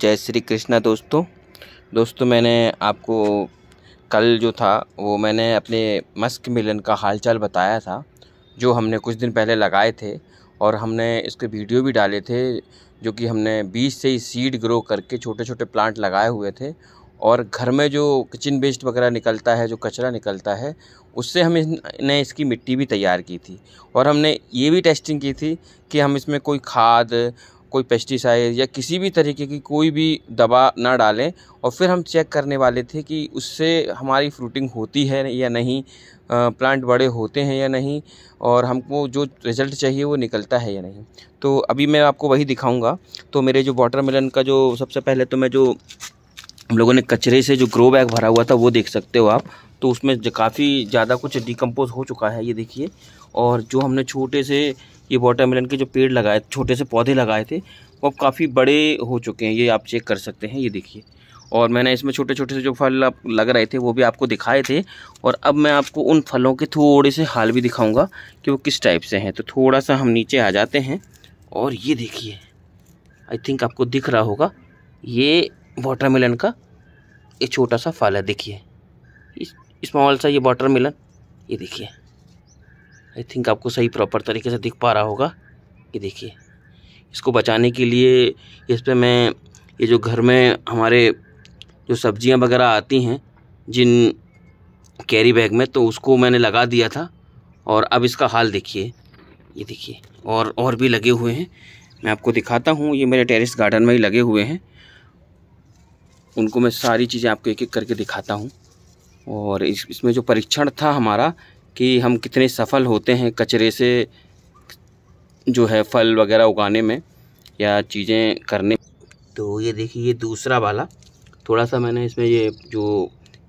जय श्री कृष्णा दोस्तों दोस्तों मैंने आपको कल जो था वो मैंने अपने मस्क मिलन का हालचाल बताया था जो हमने कुछ दिन पहले लगाए थे और हमने इसके वीडियो भी डाले थे जो कि हमने बीज से ही सीड ग्रो करके छोटे छोटे प्लांट लगाए हुए थे और घर में जो किचन वेस्ट वगैरह निकलता है जो कचरा निकलता है उससे हमने इसकी मिट्टी भी तैयार की थी और हमने ये भी टेस्टिंग की थी कि हम इसमें कोई खाद कोई पेस्टिसाइड या किसी भी तरीके की कोई भी दवा ना डालें और फिर हम चेक करने वाले थे कि उससे हमारी फ्रूटिंग होती है या नहीं प्लांट बड़े होते हैं या नहीं और हमको जो रिज़ल्ट चाहिए वो निकलता है या नहीं तो अभी मैं आपको वही दिखाऊंगा तो मेरे जो वाटरमेलन का जो सबसे पहले तो मैं जो हम लोगों ने कचरे से जो ग्रो बैग भरा हुआ था वो देख सकते हो आप तो उसमें काफ़ी ज़्यादा कुछ डिकम्पोज हो चुका है ये देखिए और जो हमने छोटे से ये वाटरमेलन के जो पेड़ लगाए छोटे से पौधे लगाए थे वो अब काफ़ी बड़े हो चुके हैं ये आप चेक कर सकते हैं ये देखिए और मैंने इसमें छोटे छोटे से जो फल लग रहे थे वो भी आपको दिखाए थे और अब मैं आपको उन फलों के थोड़े से हाल भी दिखाऊंगा कि वो किस टाइप से हैं तो थोड़ा सा हम नीचे आ जाते हैं और ये देखिए आई थिंक आपको दिख रहा होगा ये वाटरमेलन का ये छोटा सा फल है देखिए स्मॉल सा ये वाटर मिलन ये देखिए आई थिंक आपको सही प्रॉपर तरीके से दिख पा रहा होगा ये देखिए इसको बचाने के लिए इस पर मैं ये जो घर में हमारे जो सब्जियां वगैरह आती हैं जिन कैरी बैग में तो उसको मैंने लगा दिया था और अब इसका हाल देखिए ये देखिए और और भी लगे हुए हैं मैं आपको दिखाता हूँ ये मेरे टेरिस गार्डन में ही लगे हुए हैं उनको मैं सारी चीज़ें आपको एक एक करके दिखाता हूँ और इस इसमें जो परीक्षण था हमारा कि हम कितने सफल होते हैं कचरे से जो है फल वगैरह उगाने में या चीज़ें करने तो ये देखिए ये दूसरा वाला थोड़ा सा मैंने इसमें ये जो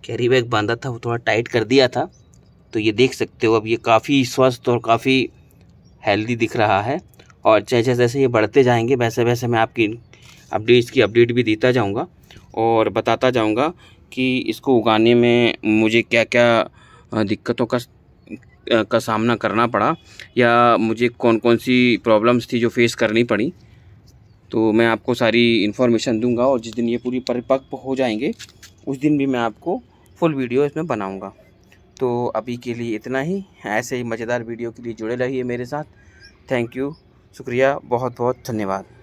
कैरी बैग बांधा था वो थोड़ा टाइट कर दिया था तो ये देख सकते हो अब ये काफ़ी स्वस्थ और काफ़ी हेल्दी दिख रहा है और जैसे जैसे ये बढ़ते जाएंगे वैसे वैसे मैं आपकी अपडेट्स की अपडेट भी देता जाऊँगा और बताता जाऊँगा कि इसको उगाने में मुझे क्या क्या दिक्कतों का का सामना करना पड़ा या मुझे कौन कौन सी प्रॉब्लम्स थी जो फेस करनी पड़ी तो मैं आपको सारी इन्फॉर्मेशन दूंगा और जिस दिन ये पूरी परिपक्व हो जाएंगे उस दिन भी मैं आपको फुल वीडियो इसमें बनाऊंगा तो अभी के लिए इतना ही ऐसे ही मज़ेदार वीडियो के लिए जुड़े रहिए मेरे साथ थैंक यू शुक्रिया बहुत बहुत धन्यवाद